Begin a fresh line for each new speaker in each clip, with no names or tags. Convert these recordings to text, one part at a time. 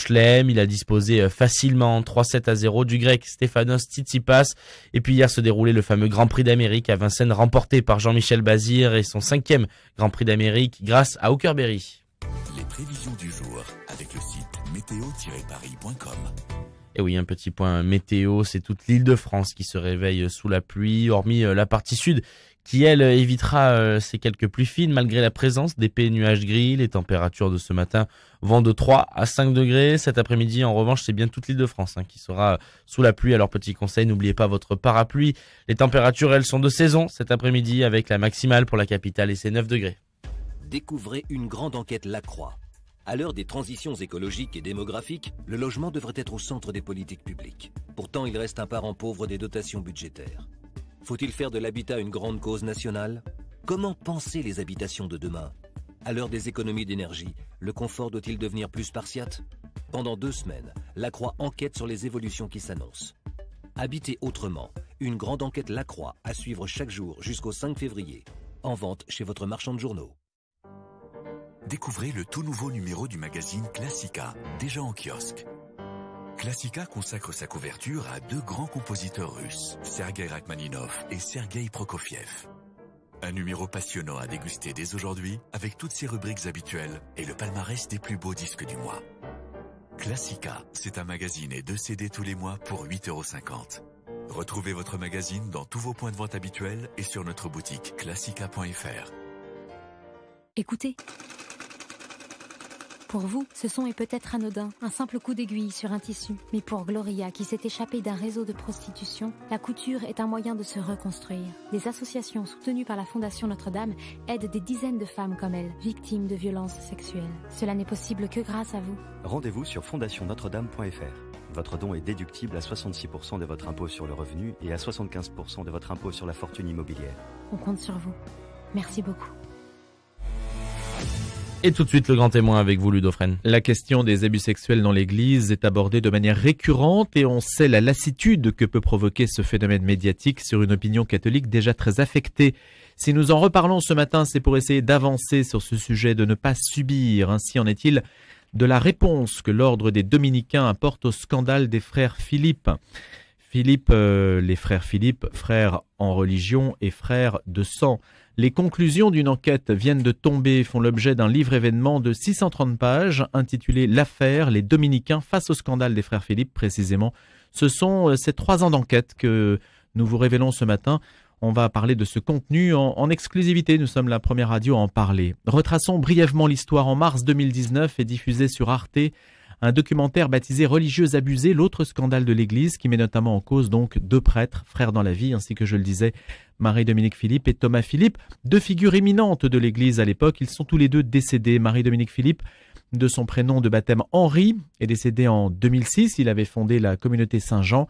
Schlem il a disposé euh, facilement 3-7 à 0 du grec Stéphanos Tsitsipas. Et puis hier se déroulait le fameux Grand Prix d'Amérique à Vincennes remporté par Jean-Michel Bazir et son cinquième Grand Prix d'Amérique grâce à Hawkerberry. Les prévisions du jour avec le site météo-paris.com. Et oui, un petit point météo, c'est toute l'île de France qui se réveille sous la pluie, hormis euh, la partie sud qui elle euh, évitera euh, ces quelques pluies fines malgré la présence d'épais nuages gris. Les températures de ce matin vont de 3 à 5 degrés. Cet après-midi, en revanche, c'est bien toute l'île de France hein, qui sera euh, sous la pluie. Alors petit conseil, n'oubliez pas votre parapluie. Les températures, elles sont de saison cet après-midi avec la maximale pour la capitale et ses 9 degrés.
Découvrez une grande enquête Lacroix. À l'heure des transitions écologiques et démographiques, le logement devrait être au centre des politiques publiques. Pourtant, il reste un parent pauvre des dotations budgétaires. Faut-il faire de l'habitat une grande cause nationale Comment penser les habitations de demain À l'heure des économies d'énergie, le confort doit-il devenir plus spartiate Pendant deux semaines, la Croix enquête sur les évolutions qui s'annoncent. Habiter autrement, une grande enquête Lacroix à suivre chaque jour jusqu'au 5 février. En vente chez votre marchand de journaux.
Découvrez le tout nouveau numéro du magazine Classica, déjà en kiosque. Classica consacre sa couverture à deux grands compositeurs russes, Sergei Rachmaninov et Sergei Prokofiev. Un numéro passionnant à déguster dès aujourd'hui, avec toutes ses rubriques habituelles et le palmarès des plus beaux disques du mois. Classica, c'est un magazine et deux CD tous les mois pour 8,50€. Retrouvez votre magazine dans tous vos points de vente habituels et sur notre boutique classica.fr.
Écoutez. Pour vous, ce son est peut-être anodin, un simple coup d'aiguille sur un tissu. Mais pour Gloria, qui s'est échappée d'un réseau de prostitution, la couture est un moyen de se reconstruire. Des associations soutenues par la Fondation Notre-Dame aident des dizaines de femmes comme elle, victimes de violences sexuelles. Cela n'est possible que grâce à vous. Rendez-vous sur fondationnotre-dame.fr. Votre don est déductible à 66% de votre impôt sur le revenu et à 75% de votre impôt sur la fortune immobilière. On compte sur vous. Merci beaucoup.
Et tout de suite, le grand témoin avec vous, Ludophrène. La question des abus sexuels dans l'Église est abordée de manière récurrente et on sait la lassitude que peut provoquer ce phénomène médiatique sur une opinion catholique déjà très affectée. Si nous en reparlons ce matin, c'est pour essayer d'avancer sur ce sujet, de ne pas subir. Ainsi en est-il de la réponse que l'ordre des dominicains apporte au scandale des frères Philippe. Philippe, euh, les frères Philippe, frères en religion et frères de sang. Les conclusions d'une enquête viennent de tomber et font l'objet d'un livre-événement de 630 pages intitulé L'affaire, les Dominicains face au scandale des frères Philippe précisément. Ce sont euh, ces trois ans d'enquête que nous vous révélons ce matin. On va parler de ce contenu en, exclusivité. Nous sommes la première radio à en parler. Retraçons brièvement l'histoire en mars 2019 est diffusée sur Arte un documentaire baptisé Religieuse Abusée, l'autre scandale de l'Église, qui met notamment en cause donc deux prêtres, frères dans la vie, ainsi que je le disais, Marie-Dominique Philippe et Thomas Philippe, deux figures éminentes de l'Église à l'époque. Ils sont tous les deux décédés. Marie-Dominique Philippe, de son prénom de baptême Henri, est décédé en 2006. Il avait fondé la communauté Saint-Jean.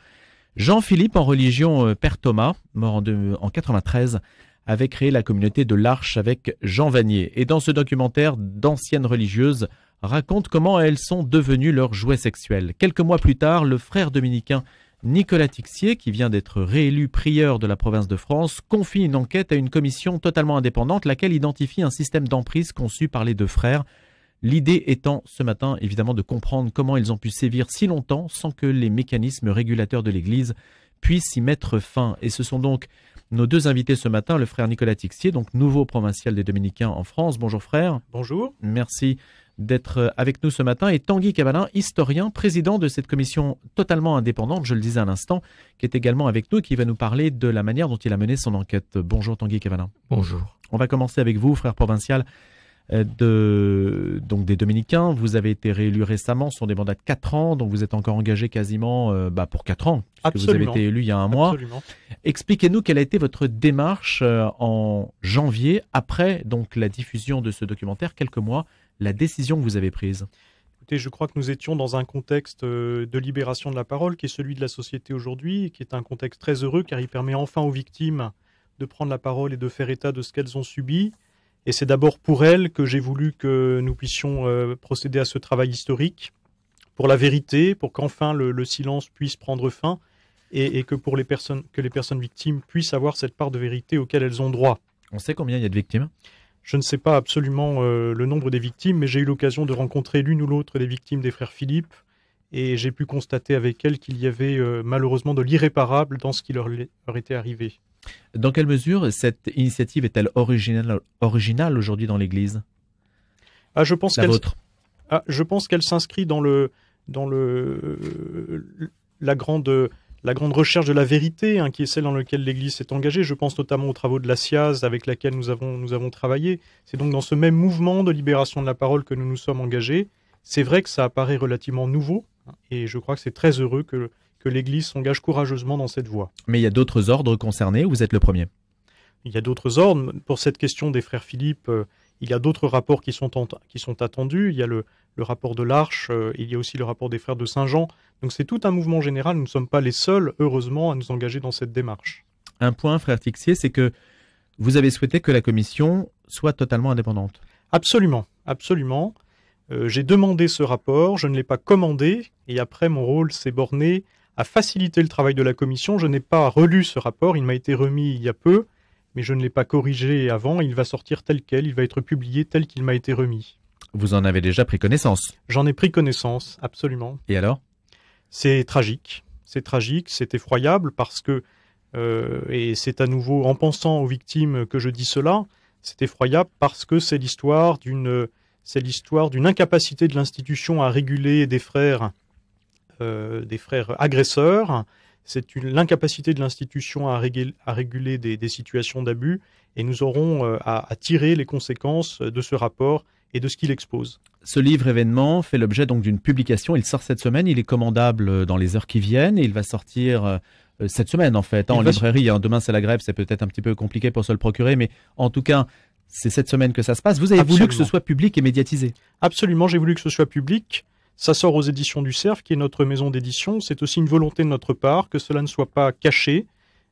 Jean-Philippe, en religion euh, Père Thomas, mort en, 1993, avait créé la communauté de l'Arche avec Jean Vanier. Et dans ce documentaire d'anciennes religieuses, raconte comment elles sont devenues leurs jouets sexuels. Quelques mois plus tard, le frère dominicain Nicolas Tixier, qui vient d'être réélu prieur de la province de France, confie une enquête à une commission totalement indépendante, laquelle identifie un système d'emprise conçu par les deux frères. L'idée étant ce matin évidemment de comprendre comment ils ont pu sévir si longtemps sans que les mécanismes régulateurs de l'Église puissent y mettre fin. Et ce sont donc nos deux invités ce matin, le frère Nicolas Tixier, donc nouveau provincial des Dominicains en France. Bonjour frère. Bonjour. Merci d'être avec nous ce matin et Tanguy Cabalin, historien, président de cette commission totalement indépendante, je le disais à l'instant, qui est également avec nous, et qui va nous parler de la manière dont il a mené son enquête. Bonjour Tanguy Cabalin. Bonjour. On va commencer avec vous, frère provincial euh, de, donc des Dominicains. Vous avez été réélu récemment, sur des mandats de 4 ans, donc vous êtes encore engagé quasiment euh, bah, pour 4 ans, Absolument. vous avez été élu il y a un mois. Absolument. Expliquez-nous quelle a été votre démarche euh, en janvier, après donc la diffusion de ce documentaire, quelques mois la décision que vous avez prise
Écoutez, je crois que nous étions dans un contexte euh, de libération de la parole qui est celui de la société aujourd'hui, qui est un contexte très heureux car il permet enfin aux victimes de prendre la parole et de faire état de ce qu'elles ont subi. Et c'est d'abord pour elles que j'ai voulu que nous puissions euh, procéder à ce travail historique, pour la vérité, pour qu'enfin le, silence puisse prendre fin et, que, pour les personnes, que les personnes victimes puissent avoir cette part de vérité auquel elles ont droit. On sait combien il y a de victimes je ne sais pas absolument euh, le nombre des victimes, mais j'ai eu l'occasion de rencontrer l'une ou l'autre des victimes des frères Philippe, et j'ai pu constater avec elles qu'il y avait euh, malheureusement de l'irréparable dans ce qui leur, était arrivé.
Dans quelle mesure cette initiative est-elle originale, aujourd'hui dans l'Église
ah, Je pense qu'elle ah, qu'elle s'inscrit dans, le, dans le, euh, la grande la grande recherche de la vérité, hein, qui est celle dans laquelle l'Église s'est engagée. Je pense notamment aux travaux de la SIAZ avec laquelle nous avons, travaillé. C'est donc dans ce même mouvement de libération de la parole que nous nous sommes engagés. C'est vrai que ça apparaît relativement nouveau, hein, et je crois que c'est très heureux que, l'Église s'engage courageusement dans cette voie.
Mais il y a d'autres ordres concernés, vous êtes le premier
Il y a d'autres ordres. Pour cette question des frères Philippe, euh, il y a d'autres rapports qui sont, qui sont attendus. Il y a le, le rapport de l'Arche, euh, il y a aussi le rapport des frères de Saint-Jean. Donc c'est tout un mouvement général, nous ne sommes pas les seuls, heureusement, à nous engager dans cette démarche. Un point, frère Tixier, c'est que vous avez souhaité que la commission soit totalement indépendante. Absolument, absolument. Euh, j'ai demandé ce rapport, je ne l'ai pas commandé, et après mon rôle s'est borné à faciliter le travail de la commission. Je n'ai pas relu ce rapport, il m'a été remis il y a peu, mais je ne l'ai pas corrigé avant, il va sortir tel quel, il va être publié tel qu'il m'a été remis.
Vous en avez déjà pris connaissance
J'en ai pris connaissance, absolument. Et alors C'est tragique. C'est tragique, c'est effroyable parce que, euh, et c'est à nouveau en pensant aux victimes que je dis cela, c'est effroyable parce que c'est l'histoire d'une c'est l'histoire d'une incapacité de l'institution à réguler des frères, euh, des frères agresseurs. C'est l'incapacité de l'institution à, réguler, des, situations d'abus. Et nous aurons euh, à, à, tirer les conséquences de ce rapport et de ce qu'il expose.
Ce livre événement fait l'objet donc d'une publication. Il sort cette semaine. Il est commandable euh, dans les heures qui viennent. Et il va sortir euh, euh, cette semaine en fait hein, en librairie. Hein. Demain c'est la grève, c'est peut-être un petit peu compliqué pour se le procurer, mais en tout cas c'est cette semaine que ça se
passe. Vous avez voulu que ce soit public et médiatisé. Absolument, j'ai voulu que ce soit public. Ça sort aux éditions du Cerf, qui est notre maison d'édition. C'est aussi une volonté de notre part que cela ne soit pas caché,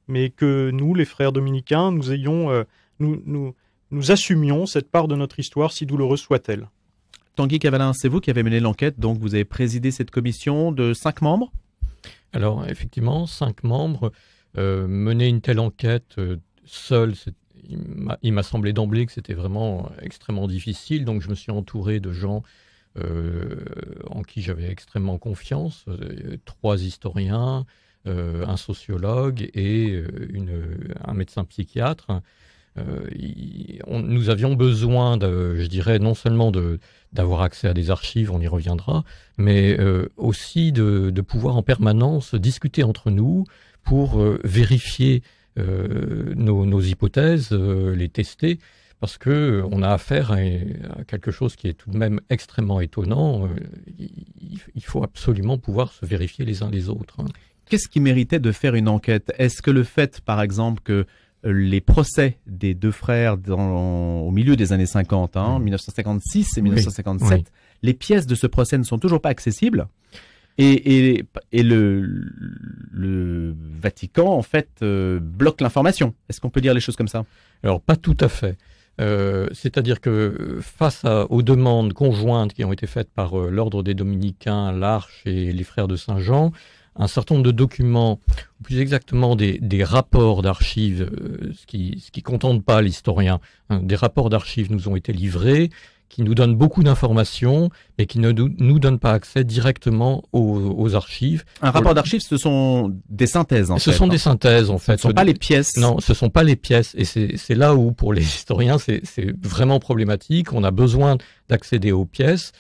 mais que nous, les frères dominicains, nous ayons, nous, nous, nous assumions cette part de notre histoire, si douloureuse soit-elle.
Tanguy Cavalin, c'est vous qui avez mené l'enquête, donc vous avez présidé cette commission de cinq membres Alors, effectivement, cinq membres. Euh, mener
une telle enquête euh, seul, il m'a semblé d'emblée que c'était vraiment euh, extrêmement difficile, donc je me suis entouré de gens en qui j'avais extrêmement confiance, trois historiens, un sociologue et un médecin psychiatre. Euh, nous avions besoin, je dirais, non seulement d'avoir accès à des archives, on y reviendra, mais euh, aussi de, pouvoir en permanence discuter entre nous pour euh, vérifier nos, hypothèses, les tester, parce que on a affaire à, quelque chose qui est tout de même extrêmement étonnant. il, faut absolument pouvoir se vérifier les uns les autres. Hein.
qu'est-ce qui méritait de faire une enquête Est-ce que le fait, par exemple, que les procès des deux frères au milieu des années 50, 1956 hein, et 1957. Les pièces de ce procès ne sont toujours pas accessibles. Et, le, Vatican, en fait, euh, bloque l'information. Est-ce qu'on peut dire les choses comme ça Alors, pas tout à fait. Euh, c'est-à-dire
que face aux demandes conjointes qui ont été faites par euh, l'Ordre des Dominicains, l'Arche et les Frères de Saint-Jean, un certain nombre de documents, ou plus exactement des, des rapports d'archives, euh, ce qui ne ce qui contente pas l'historien, hein, des rapports d'archives nous ont été livrés, qui nous donnent beaucoup d'informations, mais qui ne nous donnent pas accès directement
aux, aux
archives. Un rapport
d'archives, ce sont des synthèses, en ce sont hein. des synthèses, en fait. Ce ne sont pas les
pièces. Non, ce ne sont pas les pièces. Et c'est là où, pour les historiens, c'est vraiment problématique. On a besoin d'accéder aux pièces.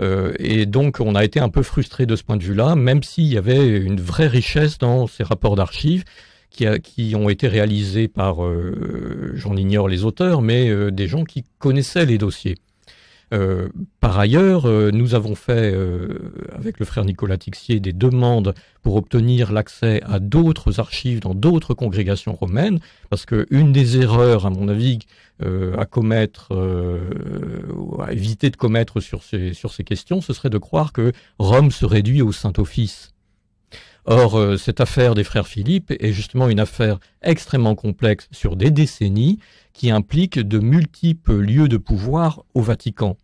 Euh, et donc, on a été un peu frustré de ce point de vue-là, même s'il y avait une vraie richesse dans ces rapports d'archives qui, ont été réalisés par, euh, j'en ignore les auteurs, mais euh, des gens qui connaissaient les dossiers. Euh, par ailleurs, euh, nous avons fait, euh, avec le frère Nicolas Tixier, des demandes pour obtenir l'accès à d'autres archives dans d'autres congrégations romaines, parce qu'une des erreurs, à mon avis, à commettre, à éviter de commettre sur ces, sur ces questions, ce serait de croire que Rome se réduit au Saint-Office. Or, euh, cette affaire des frères Philippe est justement une affaire extrêmement complexe sur des décennies qui implique de multiples lieux de pouvoir au Vatican.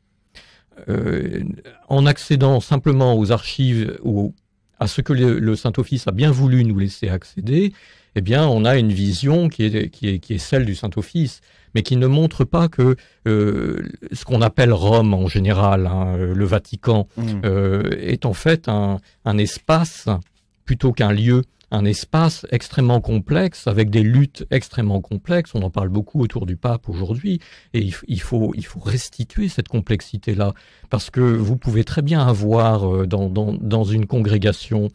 Euh, en accédant simplement aux archives ou à ce que le, Saint-Office a bien voulu nous laisser accéder, eh bien, on a une vision qui est, celle du Saint-Office, mais qui ne montre pas que euh, ce qu'on appelle Rome en général, hein, le Vatican, mm. est en fait un, un espace plutôt qu'un lieu, un espace extrêmement complexe, avec des luttes extrêmement complexes. On en parle beaucoup autour du pape aujourd'hui, et il, faut, il faut restituer cette complexité-là, parce que vous pouvez très bien avoir euh, dans, dans, dans une congrégation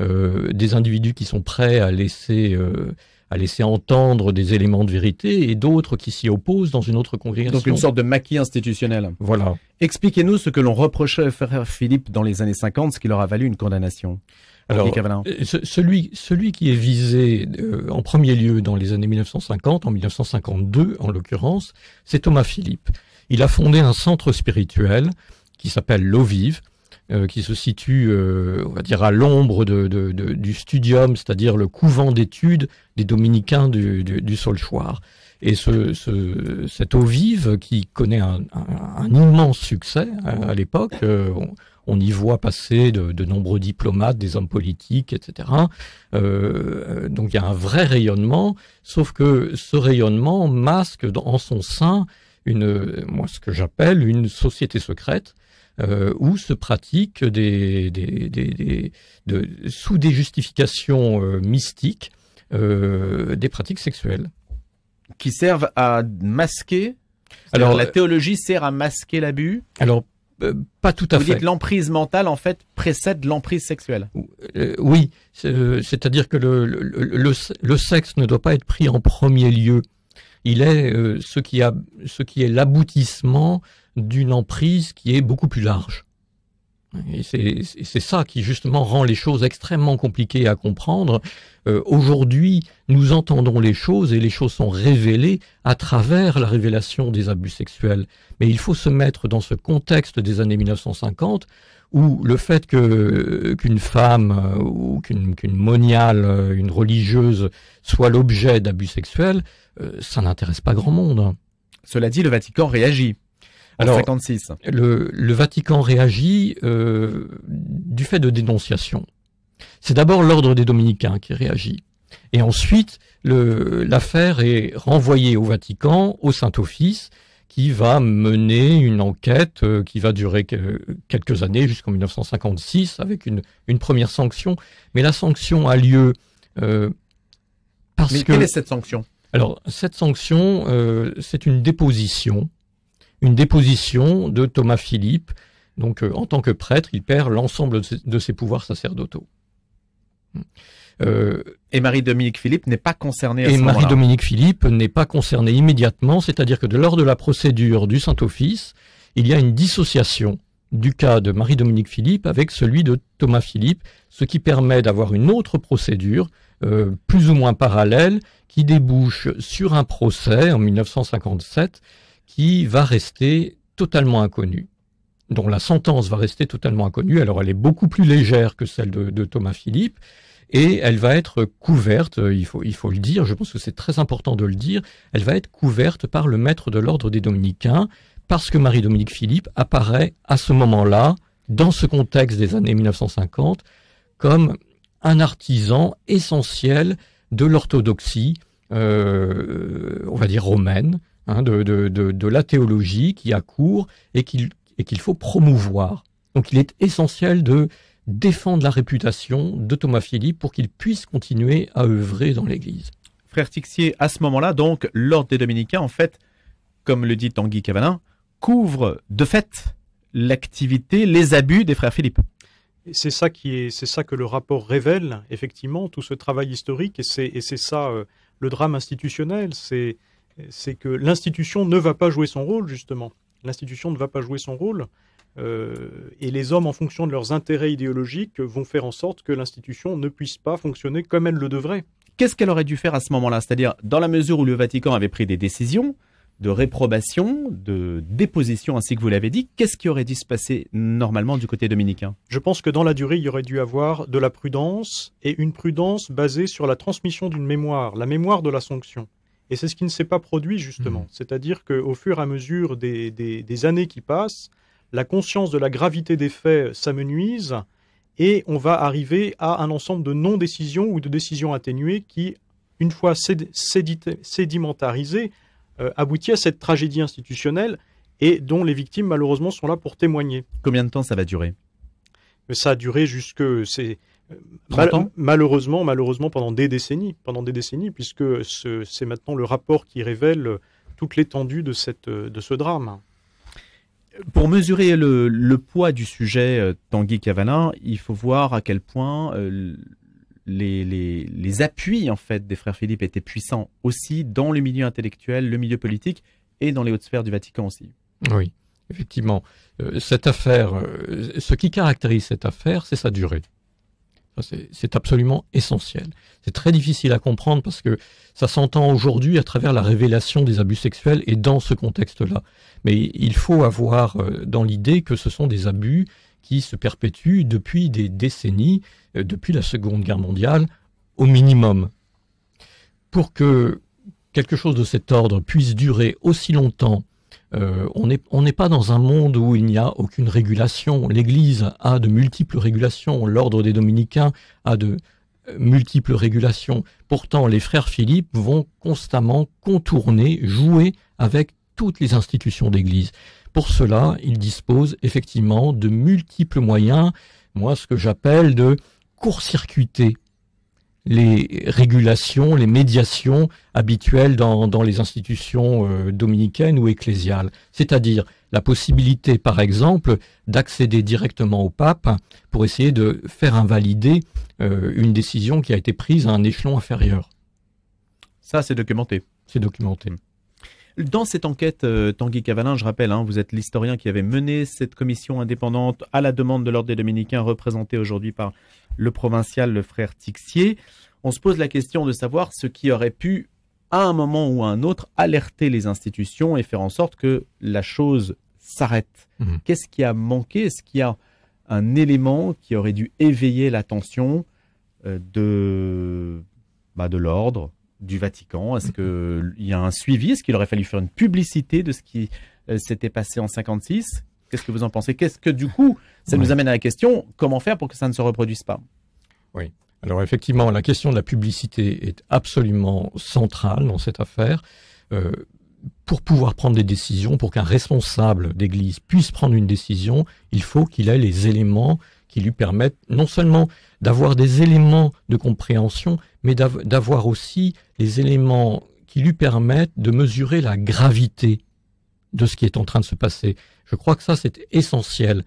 euh, des individus qui sont prêts à laisser... Euh, à
laisser entendre des éléments de vérité et d'autres qui s'y opposent dans une autre congrégation. Donc une sorte de maquis institutionnel. Voilà. Expliquez-nous ce que l'on reprochait à Frère Philippe dans les années 50, ce qui leur a valu une condamnation. Alors, euh,
celui, qui est visé euh, en premier lieu dans les années 1950, en 1952 en l'occurrence, c'est Thomas Philippe. Il a fondé un centre spirituel qui s'appelle L'eau vive, euh, qui se situe, on va dire, à l'ombre de, du studium, c'est-à-dire le couvent d'études des dominicains du, du, Solchoir. Et ce, cette eau vive qui connaît un, immense succès à, l'époque, on y voit passer de, nombreux diplomates, des hommes politiques, etc. Euh, donc il y a un vrai rayonnement, sauf que ce rayonnement masque dans, en son sein une, moi, ce que j'appelle une société secrète, euh, où se pratiquent des, sous des justifications euh, mystiques des
pratiques sexuelles. Qui servent à masquer alors, la théologie sert à masquer l'abus Alors, euh, pas tout à fait. Vous dites l'emprise mentale en fait précède l'emprise sexuelle.
Euh, oui, euh, c'est-à-dire que le, sexe ne doit pas être pris en premier lieu. Il est ce qui a ce qui est l'aboutissement d'une emprise qui est beaucoup plus large. Et c'est ça qui justement rend les choses extrêmement compliquées à comprendre. Euh, aujourd'hui, nous entendons les choses et les choses sont révélées à travers la révélation des abus sexuels. Mais il faut se mettre dans ce contexte des années 1950 où le fait que qu'une femme euh, ou qu'une moniale, euh, une religieuse, soit l'objet d'abus sexuels, ça n'intéresse pas grand monde. Cela dit, le Vatican réagit. Alors, Le, Vatican réagit euh, du fait de dénonciation. C'est d'abord l'ordre des dominicains qui réagit. Et ensuite, l'affaire est renvoyée au Vatican, au Saint-Office, qui va mener une enquête euh, qui va durer quelques années, jusqu'en 1956, avec une, première sanction. Mais la sanction a lieu euh, parce que... Quelle est cette sanction alors, cette sanction, euh, c'est une déposition une déposition de Thomas Philippe. Donc, euh, en tant que prêtre, il perd l'ensemble de, ses
pouvoirs sacerdotaux. Hmm. Euh, et Marie-Dominique Philippe n'est pas concernée à Et Marie-Dominique
Philippe n'est pas concernée immédiatement, c'est-à-dire que de, lors de la procédure du Saint-Office, il y a une dissociation du cas de Marie-Dominique Philippe avec celui de Thomas Philippe, ce qui permet d'avoir une autre procédure, euh, plus ou moins parallèle, qui débouche sur un procès en 1957 qui va rester totalement inconnue, dont la sentence va rester totalement inconnue. Alors elle est beaucoup plus légère que celle de, Thomas Philippe et elle va être couverte, euh, il faut, il faut le dire, je pense que c'est très important de le dire, elle va être couverte par le maître de l'ordre des dominicains parce que Marie-Dominique Philippe apparaît à ce moment-là, dans ce contexte des années 1950, comme un artisan essentiel de l'orthodoxie, euh, on va dire romaine, Hein, de, de, la théologie qui a cours et qu'il qu'il faut promouvoir. Donc il est essentiel de défendre la réputation de Thomas Philippe pour qu'il puisse continuer à œuvrer dans l'Église.
Frère Tixier, à ce moment-là, donc, l'ordre des dominicains, en fait, comme le dit Tanguy Cavalin, couvre de fait l'activité, les abus des frères Philippe.
C'est ça qui est, ça que le rapport révèle effectivement tout ce travail historique et c'est, ça euh, le drame institutionnel, c'est c'est que l'institution ne va pas jouer son rôle, justement. L'institution ne va pas jouer son rôle. Euh, et les hommes, en fonction de leurs intérêts idéologiques, vont faire en sorte que l'institution ne puisse pas fonctionner comme elle le devrait. Qu'est-ce qu'elle aurait dû faire à ce moment-là
C'est-à-dire, dans la mesure où le Vatican avait pris des décisions de réprobation, de déposition, ainsi que vous l'avez dit, qu'est-ce qui aurait dû se passer normalement du côté dominicain
Je pense que dans la durée, il y aurait dû avoir de la prudence, et une prudence basée sur la transmission d'une mémoire, la mémoire de la sanction. Et c'est ce qui ne s'est pas produit justement. Mmh. C'est-à-dire qu'au fur et à mesure des, années qui passent, la conscience de la gravité des faits s'amenuise et on va arriver à un ensemble de non-décisions ou de décisions atténuées qui, une fois sédimentarisées, euh, aboutit à cette tragédie institutionnelle et dont les victimes malheureusement sont là pour témoigner. Combien de temps ça va durer Ça a duré jusque malheureusement, malheureusement, pendant des décennies, pendant des décennies, puisque c'est maintenant le rapport qui révèle toute l'étendue de, ce drame.
Pour mesurer le, poids du sujet euh, Tanguy Cavalin, il faut voir à quel point euh, les, appuis en fait des frères Philippe étaient puissants aussi dans le milieu intellectuel, le milieu politique et dans les hautes sphères du Vatican aussi. Oui, effectivement. Euh, cette affaire, ce qui caractérise cette affaire, c'est sa durée.
C'est absolument essentiel. C'est très difficile à comprendre parce que ça s'entend aujourd'hui à travers la révélation des abus sexuels et dans ce contexte-là. Mais il faut avoir euh, dans l'idée que ce sont des abus qui se perpétuent depuis des décennies, euh, depuis la Seconde Guerre mondiale au minimum. Pour que quelque chose de cet ordre puisse durer aussi longtemps euh, on n'est pas dans un monde où il n'y a aucune régulation. L'Église a de multiples régulations, l'ordre des dominicains a de euh, multiples régulations. Pourtant, les frères Philippe vont constamment contourner, jouer avec toutes les institutions d'Église. Pour cela, ils disposent effectivement de multiples moyens, moi ce que j'appelle de court-circuiter les régulations, les médiations habituelles dans, les institutions euh, dominicaines ou ecclésiales. C'est-à-dire la possibilité, par exemple, d'accéder directement au pape pour essayer de faire invalider euh, une décision qui a été prise à un échelon inférieur.
Ça, c'est documenté.
C'est documenté. Mm.
Dans cette enquête, euh, Tanguy Cavalin, je rappelle, hein, vous êtes l'historien qui avait mené cette commission indépendante à la demande de l'Ordre des Dominicains, représentée aujourd'hui par le provincial, le frère Tixier. On se pose la question de savoir ce qui aurait pu, à un moment ou à un autre, alerter les institutions et faire en sorte que la chose s'arrête. Mmh. Qu'est-ce qui a manqué Est-ce qu'il y a un élément qui aurait dû éveiller l'attention euh, bah, de l'ordre, du Vatican Est-ce qu'il y a un suivi Est-ce qu'il aurait fallu faire une publicité de ce qui euh, s'était passé en 56 Qu'est-ce que vous en pensez Qu'est-ce que du coup, ça nous amène à la question comment faire pour que ça ne se reproduise pas
Oui. Alors effectivement, la question de la publicité est absolument centrale dans cette affaire. Euh, pour pouvoir prendre des décisions, pour qu'un responsable d'église puisse prendre une décision, il faut qu'il ait les éléments qui lui permettent non seulement d'avoir des éléments de compréhension, mais d'avoir aussi les éléments qui lui permettent de mesurer la gravité de ce qui est en train de se passer. Je crois que ça, c'est essentiel.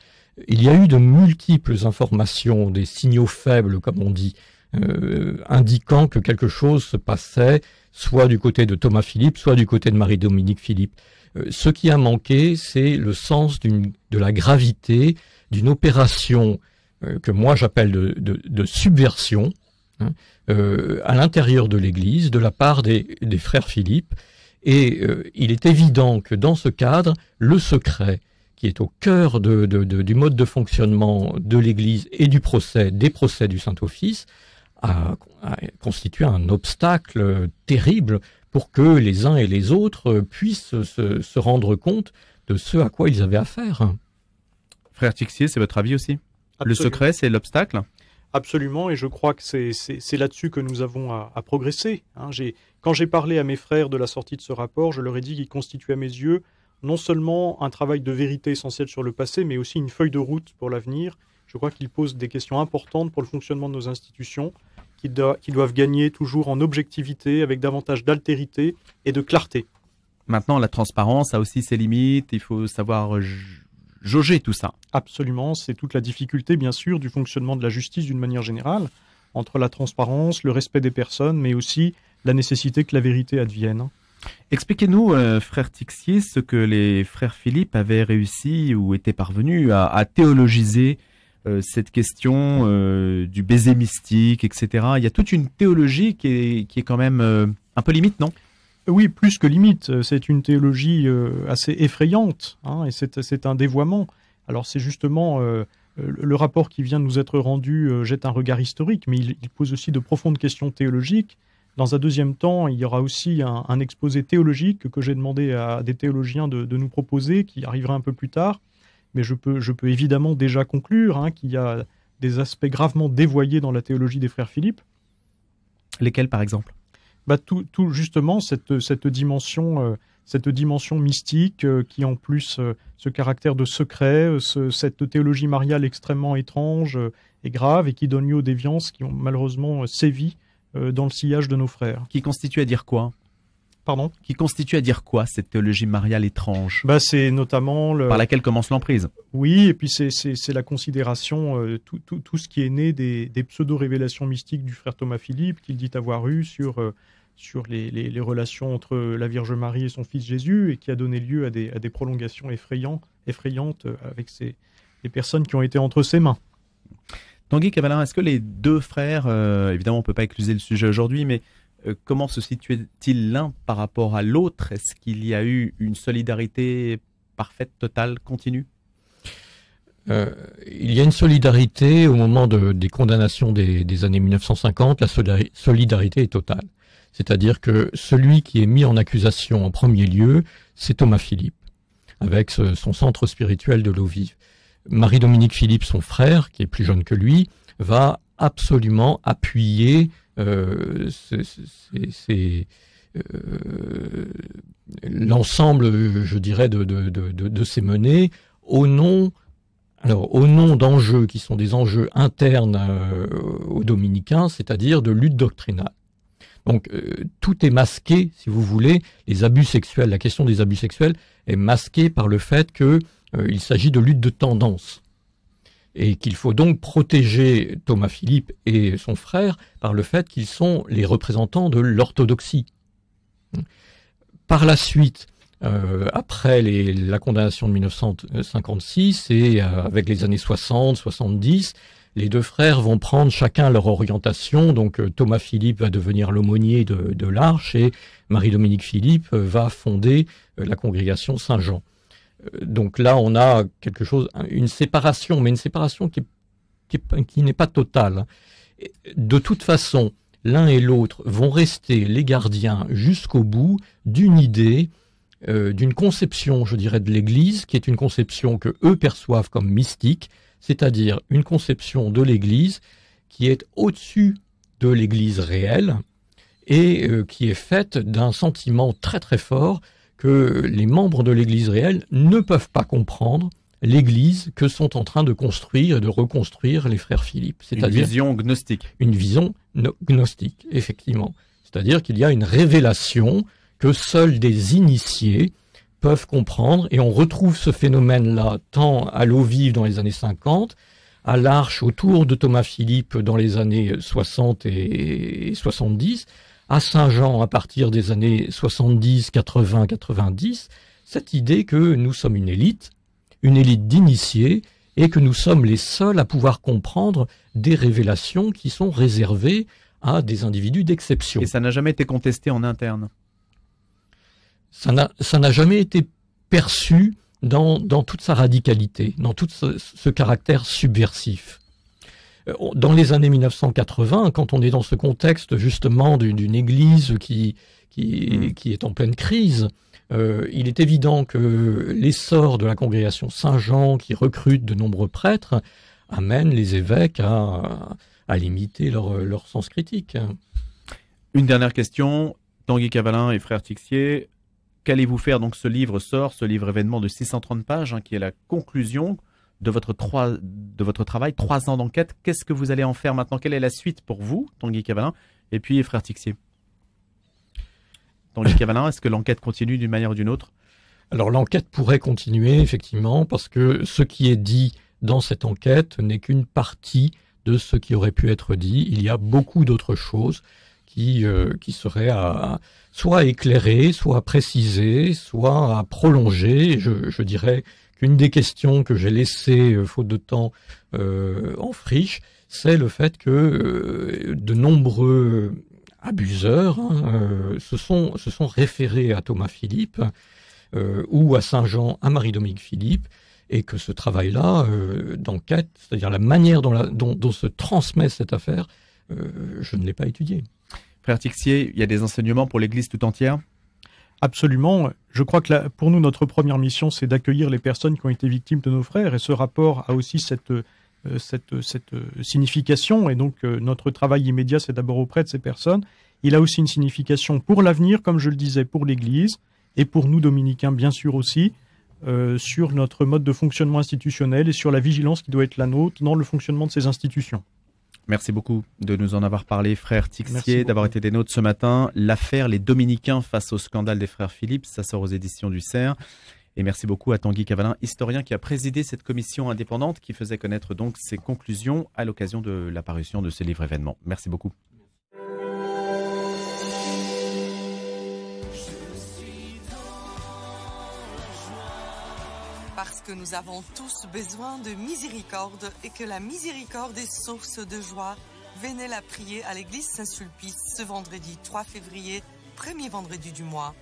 Il y a eu de multiples informations, des signaux faibles, comme on dit, euh, indiquant que quelque chose se passait, soit du côté de Thomas Philippe, soit du côté de Marie-Dominique Philippe. Euh, ce qui a manqué, c'est le sens de la gravité d'une opération euh, que moi j'appelle de, subversion hein, euh, à l'intérieur de l'Église de la part des, frères Philippe. Et euh, il est évident que dans ce cadre, le secret, qui est au cœur de, du mode de fonctionnement de l'Église et du procès, des procès du Saint-Office, a, constitué un obstacle terrible pour que les uns et les autres puissent se, se rendre compte de ce à
quoi
ils avaient affaire. Frère Tixier, c'est votre avis aussi le secret, c'est l'obstacle
Absolument, et je crois que c'est là-dessus que nous avons à, progresser. Hein. quand j'ai parlé à mes frères de la sortie de ce rapport, je leur ai dit qu'il constituait à mes yeux non seulement un travail de vérité essentiel sur le passé, mais aussi une feuille de route pour l'avenir. Je crois qu'il pose des questions importantes pour le fonctionnement de nos institutions, qui, qui doivent gagner toujours en objectivité, avec davantage d'altérité et de clarté. Maintenant, la transparence a aussi ses limites, il faut savoir jauger tout ça. Absolument, c'est toute la difficulté, bien sûr, du fonctionnement de la justice d'une manière générale, entre la transparence, le respect des personnes, mais aussi la nécessité que la vérité advienne.
Expliquez-nous, euh, frère Tixier, ce que les frères Philippe avaient réussi ou étaient parvenus à, théologiser euh, cette question euh, du baiser mystique, etc. Il y a toute une théologie qui est quand même un peu
limite, non oui, plus que limite. Euh, c'est une théologie euh, assez effrayante, hein, et c'est un dévoiement. Alors c'est justement euh, le rapport qui vient de nous être rendu jette un regard historique, mais il, pose aussi de profondes questions théologiques. Dans un deuxième temps, il y aura aussi un, exposé théologique que j'ai demandé à des théologiens de, nous proposer, qui arrivera un peu plus tard. Mais je peux, évidemment déjà conclure hein, qu'il y a des aspects gravement dévoyés dans la théologie des frères Philippe. Lesquels, par exemple bah, tout, tout, justement cette, cette dimension, euh, cette dimension mystique euh, qui en plus euh, ce caractère de secret, ce, cette théologie mariale extrêmement étrange et grave et qui donne lieu aux déviances qui ont malheureusement sévi dans le sillage de nos frères. Qui constitue à dire quoi
Pardon Qui constitue à dire quoi cette théologie mariale étrange
bah, C'est notamment.
Par laquelle commence l'emprise.
Oui, et puis c'est la considération, tout, tout, tout, ce qui est né des, des pseudo-révélations mystiques du frère Thomas Philippe, qu'il dit avoir eu sur sur les, relations entre la Vierge Marie et son fils Jésus et qui a donné lieu à des, prolongations effrayantes, effrayantes euh, avec ces, les personnes qui ont été entre ses mains. Tanguy Cavalin,
est-ce que les deux frères, euh, évidemment on ne peut pas écluser le sujet aujourd'hui, mais euh, comment se situait-il l'un par rapport à l'autre Est-ce qu'il y a eu une solidarité parfaite, totale, continue
il y a une solidarité au moment des condamnations des, des, années 1950, la solidarité est totale. C'est-à-dire que celui qui est mis en accusation en premier lieu, c'est Thomas Philippe, avec son centre spirituel de l'eau vive. Marie-Dominique Philippe, son frère, qui est plus jeune que lui, va absolument appuyer euh, euh, l'ensemble, je dirais, de, ces menées au nom, alors, au nom d'enjeux qui sont des enjeux internes euh, aux dominicains, c'est-à-dire de lutte doctrinale. Donc euh, tout est masqué, si vous voulez, les abus sexuels, la question des abus sexuels est masquée par le fait qu'il euh, s'agit de lutte de tendance et qu'il faut donc protéger Thomas Philippe et son frère par le fait qu'ils sont les représentants de l'orthodoxie. Par la suite, euh, après la condamnation de 1956 et avec les années 60, 70, les deux frères vont prendre chacun leur orientation. Donc euh, Thomas Philippe va devenir l'aumônier de, l'Arche et Marie-Dominique Philippe euh, va fonder euh, la congrégation Saint-Jean. Donc là, on a quelque chose, une séparation, mais une séparation qui, n'est pas totale. De toute façon, l'un et l'autre vont rester les gardiens jusqu'au bout d'une idée, d'une conception, je dirais, de l'Église, qui est une conception que eux perçoivent comme mystique, c'est-à-dire une conception de l'Église qui est au-dessus de l'Église réelle et euh, qui est faite d'un sentiment très très fort que les membres de l'Église réelle ne peuvent pas comprendre l'Église que sont en train de construire et de reconstruire les frères Philippe. Une vision gnostique. Une vision gnostique, effectivement. C'est-à-dire qu'il y a une révélation que seuls des initiés peuvent comprendre, et on retrouve ce phénomène-là tant à l'eau vive dans les années 50, à l'Arche autour de Thomas Philippe dans les années 60 et 70, à Saint-Jean à partir des années 70, 80, 90, cette idée que nous sommes une élite, une élite d'initiés, et que nous sommes les seuls à pouvoir comprendre des révélations qui sont réservées à des individus d'exception. Et ça n'a jamais été contesté en interne ça n'a jamais été perçu dans, toute sa radicalité, dans tout ce, caractère subversif. Euh, dans les années 1980, quand on est dans ce contexte justement d'une église qui, mm. qui, est en pleine crise, euh, il est évident que l'essor de la congrégation Saint-Jean, qui recrute de nombreux prêtres, amène les évêques à,
limiter leur, leur sens critique. Une dernière question. Tanguy Cavalin et frère Tixier, qu'allez-vous faire Donc ce livre sort, ce livre événement de 630 pages, hein, qui est la conclusion de votre, de votre travail, trois ans d'enquête. Qu'est-ce que vous allez en faire maintenant Quelle est la suite pour vous, Tanguy Cavalin, et puis frère Tixier Tanguy Cavalin, est-ce que l'enquête continue d'une manière ou d'une autre
Alors l'enquête pourrait continuer, effectivement, parce que ce qui est dit dans cette enquête n'est qu'une partie de ce qui aurait pu être dit. Il y a beaucoup d'autres choses. Euh, qui, serait à, soit éclairer, soit précisé, préciser, soit à prolonger. Je, dirais qu'une des questions que j'ai laissées, euh, faute de temps, euh, en friche, c'est le fait que de nombreux abuseurs hein, se, sont, référés à Thomas Philippe ou à Saint-Jean, à Marie-Dominique Philippe,
et que ce travail-là
d'enquête, c'est-à-dire la manière dont, se transmet
cette affaire, je ne l'ai pas étudié. Frère Tixier, il y a des enseignements pour l'Église tout entière Absolument. Je crois que pour nous, notre première mission, c'est d'accueillir les personnes qui ont été victimes de nos frères. Et ce rapport a aussi cette, euh, euh, euh, signification. Et donc, notre travail immédiat, c'est d'abord auprès de ces personnes. Il a aussi une signification pour l'avenir, comme je le disais, pour l'Église et pour nous, dominicains, bien sûr aussi, sur notre mode de fonctionnement institutionnel et sur la vigilance qui doit être la nôtre dans le fonctionnement de ces institutions.
Merci beaucoup de nous en avoir parlé, frère Tixier, d'avoir été des nôtres ce matin. L'affaire Les Dominicains face au scandale des frères Philippe, ça sort aux éditions du CERF. Et merci beaucoup à Tanguy Cavalin, historien qui a présidé cette commission indépendante qui faisait connaître donc ses conclusions à l'occasion de l'apparition de ce livre événement. Merci beaucoup.
que nous avons tous besoin de miséricorde et que la miséricorde est source de joie. Venez la prier à l'église Saint-Sulpice ce vendredi 3 février, premier vendredi du mois.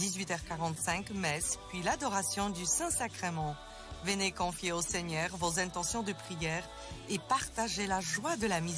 18h45, messe, puis l'adoration du Saint-Sacrement.
Venez confier au Seigneur vos intentions de prière et partagez la joie de la miséricorde.